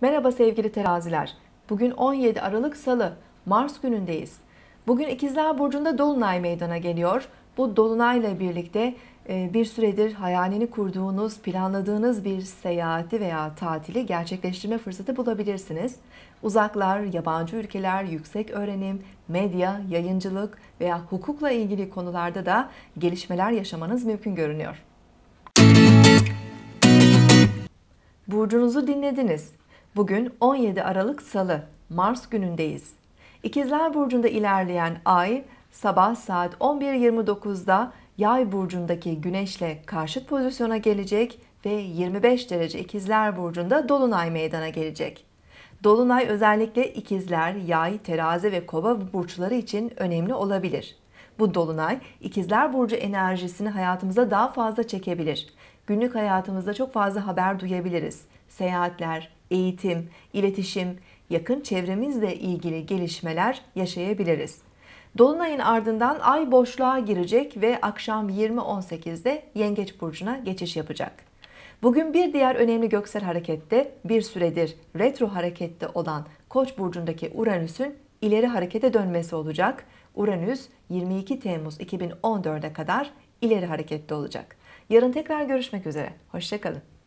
Merhaba sevgili teraziler. Bugün 17 Aralık Salı, Mars günündeyiz. Bugün İkizler Burcu'nda Dolunay meydana geliyor. Bu Dolunay'la birlikte e, bir süredir hayalini kurduğunuz, planladığınız bir seyahati veya tatili gerçekleştirme fırsatı bulabilirsiniz. Uzaklar, yabancı ülkeler, yüksek öğrenim, medya, yayıncılık veya hukukla ilgili konularda da gelişmeler yaşamanız mümkün görünüyor. Burcunuzu dinlediniz. Bugün 17 Aralık Salı, Mars günündeyiz. İkizler Burcu'nda ilerleyen ay sabah saat 11.29'da Yay Burcu'ndaki Güneş'le karşıt pozisyona gelecek ve 25 derece İkizler Burcu'nda Dolunay meydana gelecek. Dolunay özellikle ikizler, yay, terazi ve kova burçları için önemli olabilir. Bu dolunay ikizler burcu enerjisini hayatımıza daha fazla çekebilir günlük hayatımızda çok fazla haber duyabiliriz. Seyahatler, eğitim, iletişim, yakın çevremizle ilgili gelişmeler yaşayabiliriz. Dolunayın ardından ay boşluğa girecek ve akşam 20.18'de Yengeç burcuna geçiş yapacak. Bugün bir diğer önemli göksel harekette bir süredir retro harekette olan Koç burcundaki Uranüs'ün ileri harekete dönmesi olacak. Uranüs 22 Temmuz 2014'e kadar ileri harekette olacak. Yarın tekrar görüşmek üzere. Hoşçakalın.